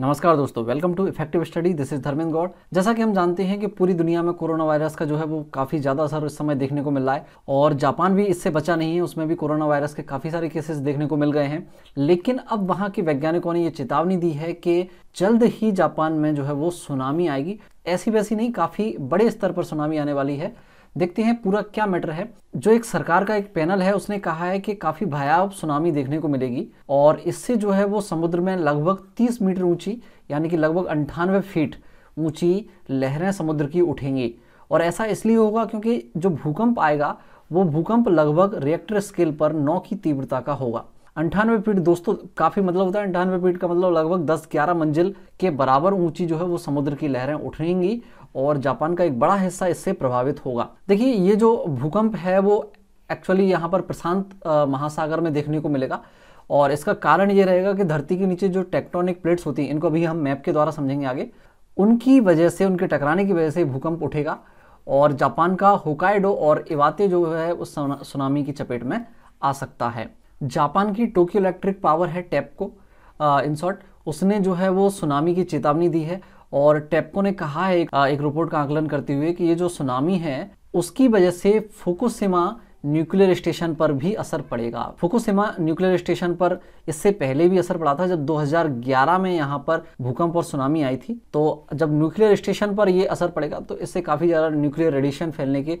नमस्कार दोस्तों welcome to effective study this is Dharmendra Gaur जैसा कि हम जानते हैं कि पूरी दुनिया में कोरोना वायरस का जो है वो काफ़ी ज़्यादा असर इस समय देखने को मिल रहा है और जापान भी इससे बचा नहीं है उसमें भी कोरोना वायरस के काफ़ी सारे केसेस देखने को मिल गए हैं लेकिन अब वहाँ के वैज्ञानिकों ने ये चेतावनी दी है कि जल्द ही जापान में जो है वो सुनामी आएगी ऐसी वैसी नहीं काफ़ी बड़े स्तर पर सुनामी आने वाली है देखते हैं पूरा क्या मैटर है जो एक सरकार का एक पैनल है उसने कहा है कि काफ़ी भयावह सुनामी देखने को मिलेगी और इससे जो है वो समुद्र में लगभग 30 मीटर ऊंची यानी कि लगभग अंठानवे फीट ऊंची लहरें समुद्र की उठेंगी और ऐसा इसलिए होगा क्योंकि जो भूकंप आएगा वो भूकंप लगभग रिएक्टर स्केल पर नौ की तीव्रता का होगा अंठानवे फीट दोस्तों काफ़ी मतलब होता है अंठानवे फीट का मतलब लगभग 10-11 मंजिल के बराबर ऊंची जो है वो समुद्र की लहरें उठेंगी और जापान का एक बड़ा हिस्सा इससे प्रभावित होगा देखिए ये जो भूकंप है वो एक्चुअली यहाँ पर प्रशांत महासागर में देखने को मिलेगा और इसका कारण ये रहेगा कि धरती के नीचे जो टेक्टोनिक प्लेट्स होती हैं इनको अभी हम मैप के द्वारा समझेंगे आगे उनकी वजह से उनके टकराने की वजह से भूकंप उठेगा और जापान का होकाइडो और इवाते जो है उस सुनामी की चपेट में आ सकता है जापान की टोक्यो इलेक्ट्रिक पावर है टेपको इन शॉर्ट उसने जो है वो सुनामी की चेतावनी दी है और टेपको ने कहा है एक, एक रिपोर्ट का आकलन करते हुए कि ये जो सुनामी है उसकी वजह से फुकुशिमा न्यूक्लियर स्टेशन पर भी असर पड़ेगा फुकुशिमा न्यूक्लियर स्टेशन पर इससे पहले भी असर पड़ा था जब 2011 में यहाँ पर भूकंप और सुनामी आई थी तो जब न्यूक्लियर स्टेशन पर ये असर पड़ेगा तो इससे काफ़ी ज़्यादा न्यूक्लियर रेडिएशन फैलने के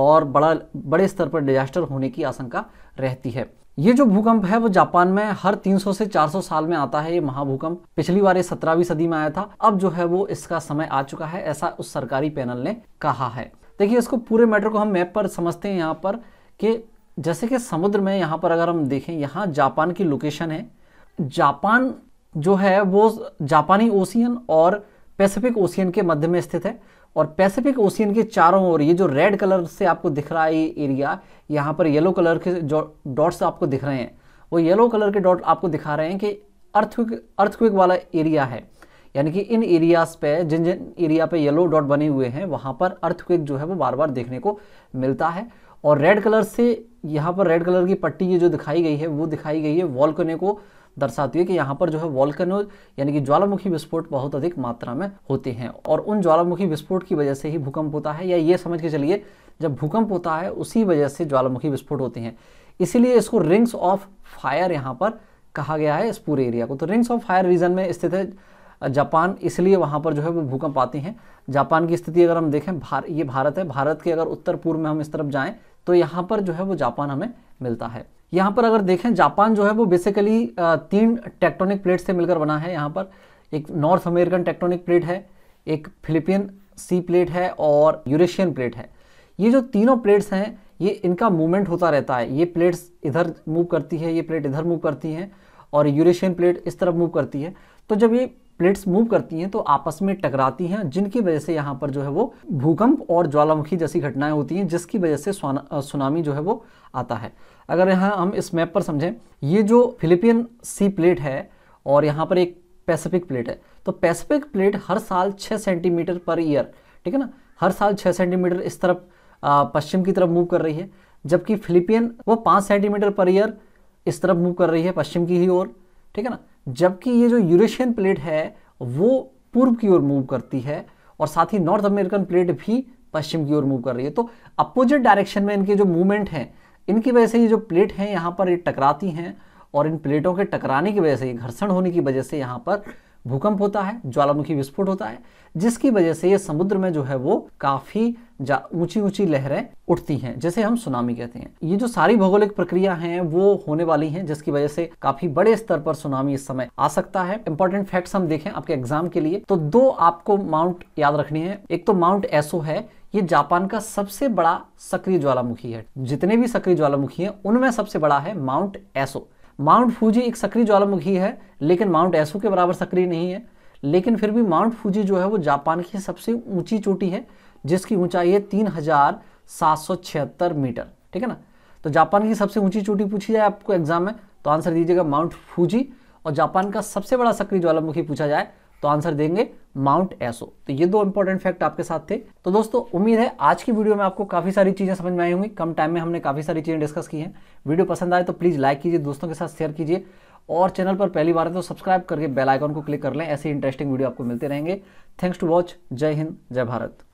और बड़ा बड़े स्तर पर डिजास्टर होने की आशंका रहती है ये जो भूकंप है वो जापान में हर 300 से 400 साल में आता है ये महाभूकंप पिछली बार ये सत्रहवीं सदी में आया था अब जो है वो इसका समय आ चुका है ऐसा उस सरकारी पैनल ने कहा है देखिए इसको पूरे मैटर को हम मैप पर समझते हैं यहाँ पर कि जैसे कि समुद्र में यहाँ पर अगर हम देखें यहाँ जापान की लोकेशन है जापान जो है वो जापानी ओशियन और पैसिफिक ओशियन के मध्य में स्थित है और पैसिफिक ओशियन के चारों ओर ये जो रेड कलर से आपको दिख रहा है ये एरिया यहाँ पर येलो कलर के जो डॉट्स आपको दिख रहे हैं वो येलो कलर के डॉट आपको दिखा रहे हैं कि अर्थक्विक अर्थक्विक वाला एरिया है यानी कि इन एरियाज पे जिन जिन एरिया पे येलो डॉट बने हुए हैं वहाँ पर अर्थक्विक जो है वो बार बार देखने को मिलता है और रेड कलर से यहाँ पर रेड कलर की पट्टी ये जो दिखाई गई है वो दिखाई गई है वॉल्कने को दर्शाती है कि यहाँ पर जो है वॉल्कनोज यानी कि ज्वालामुखी विस्फोट बहुत अधिक मात्रा में होते हैं और उन ज्वालामुखी विस्फोट की वजह से ही भूकंप होता है या ये समझ के चलिए जब भूकंप होता है उसी वजह से ज्वालामुखी विस्फोट होते हैं इसीलिए इसको रिंग्स ऑफ फायर यहाँ पर कहा गया है इस पूरे एरिया को तो रिंग्स ऑफ फायर रीजन में स्थित है जापान इसलिए वहाँ पर जो है वो भूकंप आते हैं जापान की स्थिति अगर हम देखें भार ये भारत है भारत के अगर उत्तर पूर्व में हम इस तरफ जाएँ तो यहाँ पर जो है वो जापान हमें मिलता है यहाँ पर अगर देखें जापान जो है वो बेसिकली तीन टेक्टोनिक प्लेट से मिलकर बना है यहाँ पर एक नॉर्थ अमेरिकन टेक्टोनिक प्लेट है एक फिलिपियन सी प्लेट है और यूरेशियन प्लेट है ये जो तीनों प्लेट्स हैं ये इनका मूवमेंट होता रहता है ये प्लेट्स इधर मूव करती है ये प्लेट इधर मूव करती हैं और यूरेशियन प्लेट इस तरफ मूव करती है तो जब ये प्लेट्स मूव करती हैं तो आपस में टकराती हैं जिनकी वजह से यहाँ पर जो है वो भूकंप और ज्वालामुखी जैसी घटनाएं होती हैं जिसकी वजह से सुनामी जो है वो आता है अगर यहाँ हम इस मैप पर समझें ये जो फिलिपियन सी प्लेट है और यहाँ पर एक पैसिफिक प्लेट है तो पैसिफिक प्लेट हर साल छः सेंटीमीटर पर ईयर ठीक है ना हर साल छः सेंटीमीटर इस तरफ पश्चिम की तरफ मूव कर रही है जबकि फिलिपियन वो पाँच सेंटीमीटर पर ईयर इस तरफ मूव कर रही है पश्चिम की ही ओर ठीक है ना जबकि ये जो यूरेशियन प्लेट है वो पूर्व की ओर मूव करती है और साथ ही नॉर्थ अमेरिकन प्लेट भी पश्चिम की ओर मूव कर रही है तो अपोजिट डायरेक्शन में इनके जो मूवमेंट हैं इनकी वजह से ये जो प्लेट हैं यहाँ पर ये टकराती हैं और इन प्लेटों के टकराने की वजह से घर्षण होने की वजह से यहाँ पर भूकंप होता है ज्वालामुखी विस्फोट होता है जिसकी वजह से ये समुद्र में जो है वो काफी ऊंची ऊंची लहरें उठती हैं जैसे हम सुनामी कहते हैं ये जो सारी भौगोलिक प्रक्रिया है वो होने वाली है जिसकी वजह से काफी बड़े स्तर पर सुनामी इस समय आ सकता है इंपॉर्टेंट फैक्ट्स हम देखें आपके एग्जाम के लिए तो दो आपको माउंट याद रखनी है एक तो माउंट एसो है ये जापान का सबसे बड़ा सक्रिय ज्वालामुखी है जितने भी सक्रिय ज्वालामुखी हैं उनमें सबसे बड़ा है माउंट एसो माउंट फूजी एक सक्रिय ज्वालामुखी है लेकिन माउंट एसू के बराबर सक्रिय नहीं है लेकिन फिर भी माउंट फूजी जो है वो जापान की सबसे ऊंची चोटी है जिसकी ऊंचाई है तीन हजार सात सौ छिहत्तर मीटर ठीक है ना तो जापान की सबसे ऊंची चोटी पूछी जाए आपको एग्जाम में तो आंसर दीजिएगा माउंट फूजी और जापान का सबसे बड़ा सक्रिय ज्वालामुखी पूछा जाए तो आंसर देंगे माउंट एसो तो ये दो इंपॉर्टेंट फैक्ट आपके साथ थे तो दोस्तों उम्मीद है आज की वीडियो में आपको काफ़ी सारी चीज़ें समझ में आई होंगी कम टाइम में हमने काफ़ी सारी चीज़ें डिस्कस की हैं वीडियो पसंद आए तो प्लीज़ लाइक कीजिए दोस्तों के साथ शेयर कीजिए और चैनल पर पहली बार है तो सब्सक्राइब करके बेलाइकॉन को क्लिक कर लें ऐसे इंटरेस्टिंग वीडियो आपको मिलते रहेंगे थैंक्स टू वॉच जय हिंद जय भारत